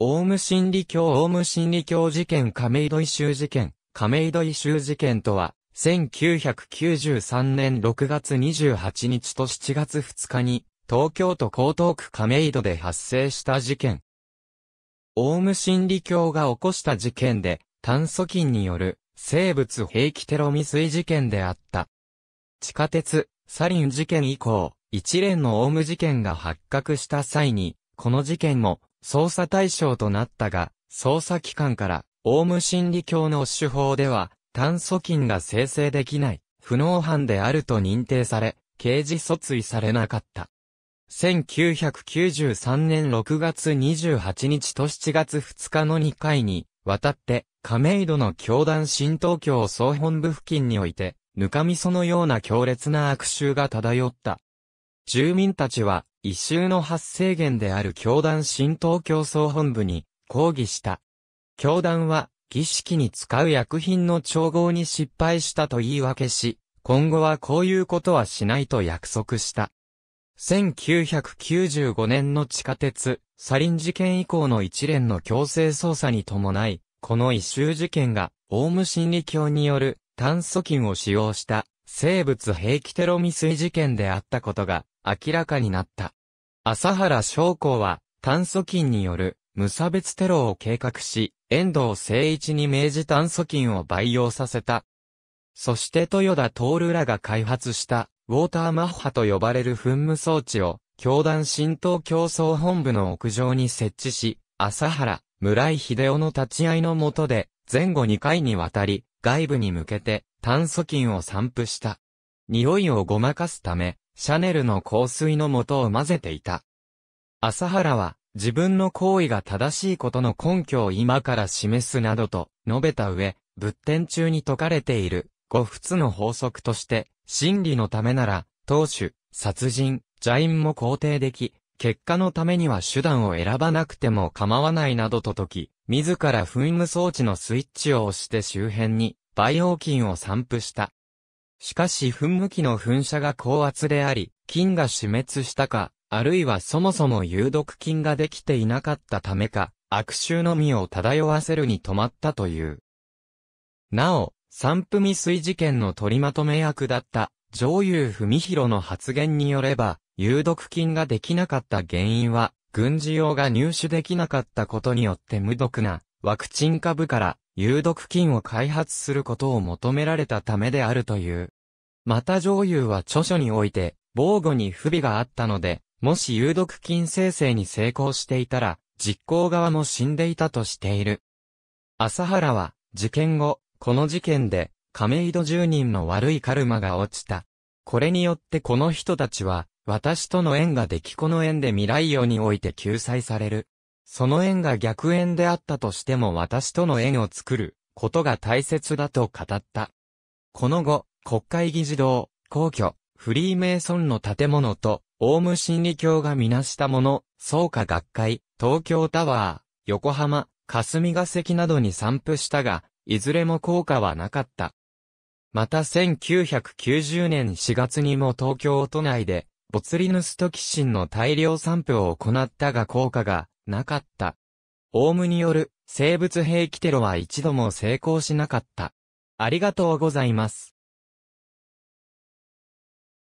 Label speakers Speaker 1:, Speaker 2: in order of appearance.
Speaker 1: オウム真理教オウム真理教事件亀戸異臭事件亀戸異臭事件とは、1993年6月28日と7月2日に、東京都江東区亀戸で発生した事件。オウム真理教が起こした事件で、炭素菌による生物兵器テロ未遂事件であった。地下鉄、サリン事件以降、一連のオウム事件が発覚した際に、この事件も捜査対象となったが、捜査機関から、オウム真理教の手法では、炭素菌が生成できない、不能犯であると認定され、刑事訴追されなかった。1993年6月28日と7月2日の2回に、渡って、亀戸の教団新東京総本部付近において、ぬかみそのような強烈な悪臭が漂った。住民たちは、異臭の発生源である教団新東京総本部に抗議した。教団は儀式に使う薬品の調合に失敗したと言い訳し、今後はこういうことはしないと約束した。1995年の地下鉄、サリン事件以降の一連の強制捜査に伴い、この異臭事件が、オウム真理教による炭素菌を使用した生物兵器テロ未遂事件であったことが明らかになった。朝原将校は、炭疽菌による無差別テロを計画し、遠藤誠一に明治炭疽菌を培養させた。そして豊田徹らが開発した、ウォーターマッハと呼ばれる噴霧装置を、教団新党競争本部の屋上に設置し、朝原、村井秀夫の立ち会いの下で、前後2回にわたり、外部に向けて、炭疽菌を散布した。匂いをごまかすため、シャネルの香水の素を混ぜていた。朝原は、自分の行為が正しいことの根拠を今から示すなどと述べた上、仏典中に説かれている五仏の法則として、真理のためなら、当主、殺人、邪因も肯定でき、結果のためには手段を選ばなくても構わないなどと解き、自ら噴霧装置のスイッチを押して周辺に培養菌を散布した。しかし噴霧器の噴射が高圧であり、菌が死滅したか、あるいはそもそも有毒菌ができていなかったためか、悪臭のみを漂わせるに止まったという。なお、散布未遂事件の取りまとめ役だった、上優文弘の発言によれば、有毒菌ができなかった原因は、軍事用が入手できなかったことによって無毒なワクチン株から有毒菌を開発することを求められたためであるという。また上優は著書において、防護に不備があったので、もし有毒菌生成に成功していたら、実行側も死んでいたとしている。朝原は、事件後、この事件で、亀戸住人の悪いカルマが落ちた。これによってこの人たちは、私との縁ができこの縁で未来世において救済される。その縁が逆縁であったとしても私との縁を作ることが大切だと語った。この後、国会議事堂、皇居、フリーメイソンの建物と、オウム真理教がみなしたもの、創価学会、東京タワー、横浜、霞が関などに散布したが、いずれも効果はなかった。また1990年4月にも東京都内で、ボツリヌストキシンの大量散布を行ったが効果がなかった。オウムによる生物兵器テロは一度も成功しなかった。ありがとうございます。